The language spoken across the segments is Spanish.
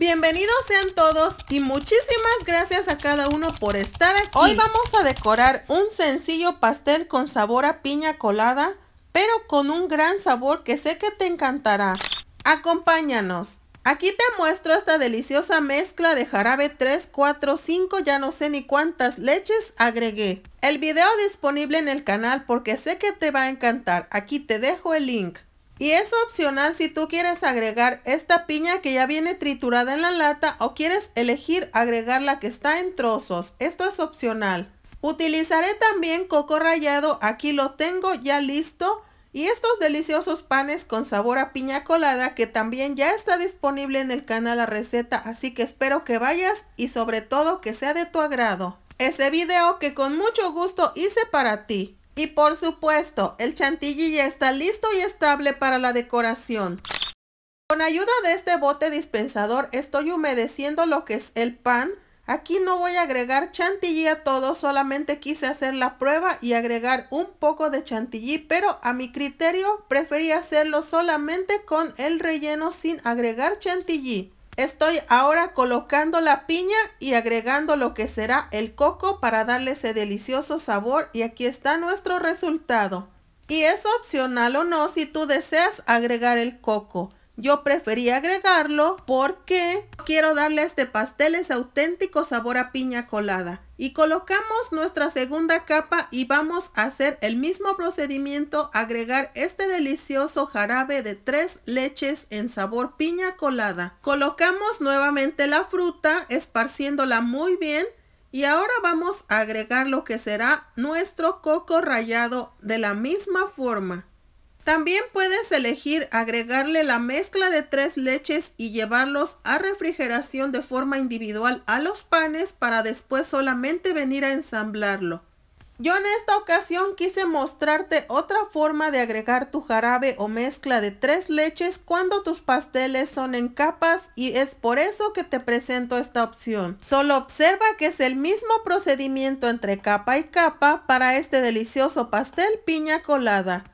Bienvenidos sean todos y muchísimas gracias a cada uno por estar aquí. Hoy vamos a decorar un sencillo pastel con sabor a piña colada, pero con un gran sabor que sé que te encantará. Acompáñanos. Aquí te muestro esta deliciosa mezcla de jarabe 3, 4, 5, ya no sé ni cuántas leches agregué. El video disponible en el canal porque sé que te va a encantar. Aquí te dejo el link. Y es opcional si tú quieres agregar esta piña que ya viene triturada en la lata o quieres elegir agregar la que está en trozos. Esto es opcional. Utilizaré también coco rallado, aquí lo tengo ya listo. Y estos deliciosos panes con sabor a piña colada que también ya está disponible en el canal la receta, así que espero que vayas y sobre todo que sea de tu agrado. Ese video que con mucho gusto hice para ti. Y por supuesto, el chantilly ya está listo y estable para la decoración. Con ayuda de este bote dispensador estoy humedeciendo lo que es el pan. Aquí no voy a agregar chantilly a todo, solamente quise hacer la prueba y agregar un poco de chantilly, pero a mi criterio preferí hacerlo solamente con el relleno sin agregar chantilly. Estoy ahora colocando la piña y agregando lo que será el coco para darle ese delicioso sabor y aquí está nuestro resultado. Y es opcional o no si tú deseas agregar el coco. Yo preferí agregarlo porque quiero darle a este pastel ese auténtico sabor a piña colada. Y colocamos nuestra segunda capa y vamos a hacer el mismo procedimiento, agregar este delicioso jarabe de tres leches en sabor piña colada. Colocamos nuevamente la fruta, esparciéndola muy bien. Y ahora vamos a agregar lo que será nuestro coco rallado de la misma forma. También puedes elegir agregarle la mezcla de tres leches y llevarlos a refrigeración de forma individual a los panes para después solamente venir a ensamblarlo. Yo en esta ocasión quise mostrarte otra forma de agregar tu jarabe o mezcla de tres leches cuando tus pasteles son en capas y es por eso que te presento esta opción. Solo observa que es el mismo procedimiento entre capa y capa para este delicioso pastel piña colada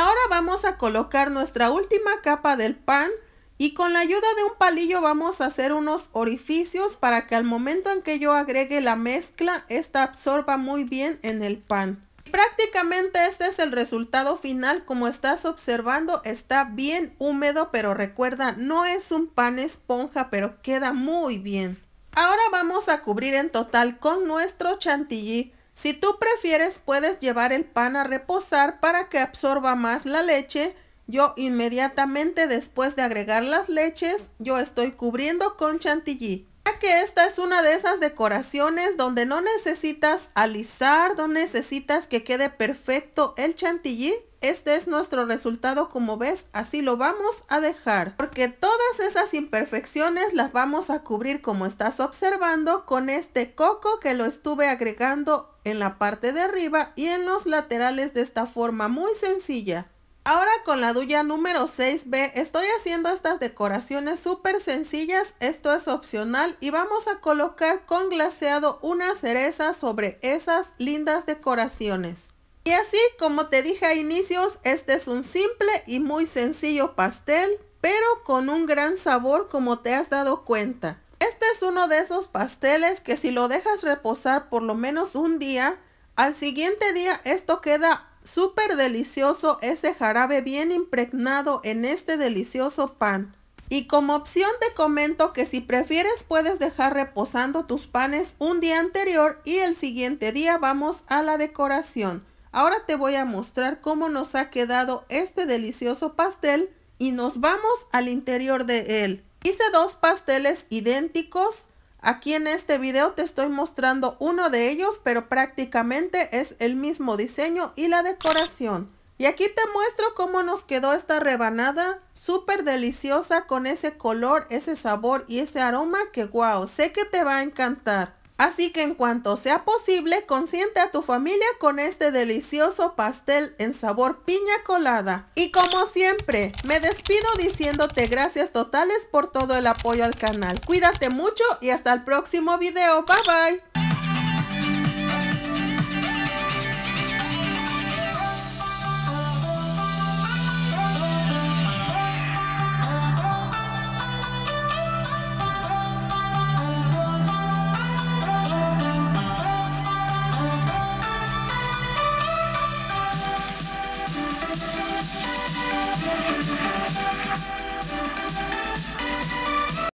ahora vamos a colocar nuestra última capa del pan y con la ayuda de un palillo vamos a hacer unos orificios para que al momento en que yo agregue la mezcla, esta absorba muy bien en el pan. Prácticamente este es el resultado final, como estás observando está bien húmedo, pero recuerda no es un pan esponja, pero queda muy bien. Ahora vamos a cubrir en total con nuestro chantilly. Si tú prefieres, puedes llevar el pan a reposar para que absorba más la leche. Yo inmediatamente después de agregar las leches, yo estoy cubriendo con chantilly. Ya que esta es una de esas decoraciones donde no necesitas alisar, no necesitas que quede perfecto el chantilly. Este es nuestro resultado como ves, así lo vamos a dejar. Porque todas esas imperfecciones las vamos a cubrir como estás observando con este coco que lo estuve agregando en la parte de arriba y en los laterales de esta forma muy sencilla. Ahora con la duya número 6B estoy haciendo estas decoraciones súper sencillas, esto es opcional y vamos a colocar con glaseado una cereza sobre esas lindas decoraciones. Y así como te dije a inicios, este es un simple y muy sencillo pastel, pero con un gran sabor como te has dado cuenta. Este es uno de esos pasteles que si lo dejas reposar por lo menos un día, al siguiente día esto queda súper delicioso ese jarabe bien impregnado en este delicioso pan. Y como opción te comento que si prefieres puedes dejar reposando tus panes un día anterior y el siguiente día vamos a la decoración. Ahora te voy a mostrar cómo nos ha quedado este delicioso pastel y nos vamos al interior de él. Hice dos pasteles idénticos Aquí en este video te estoy mostrando uno de ellos, pero prácticamente es el mismo diseño y la decoración. Y aquí te muestro cómo nos quedó esta rebanada, súper deliciosa con ese color, ese sabor y ese aroma que guau, sé que te va a encantar. Así que en cuanto sea posible, consiente a tu familia con este delicioso pastel en sabor piña colada. Y como siempre, me despido diciéndote gracias totales por todo el apoyo al canal. Cuídate mucho y hasta el próximo video. Bye bye.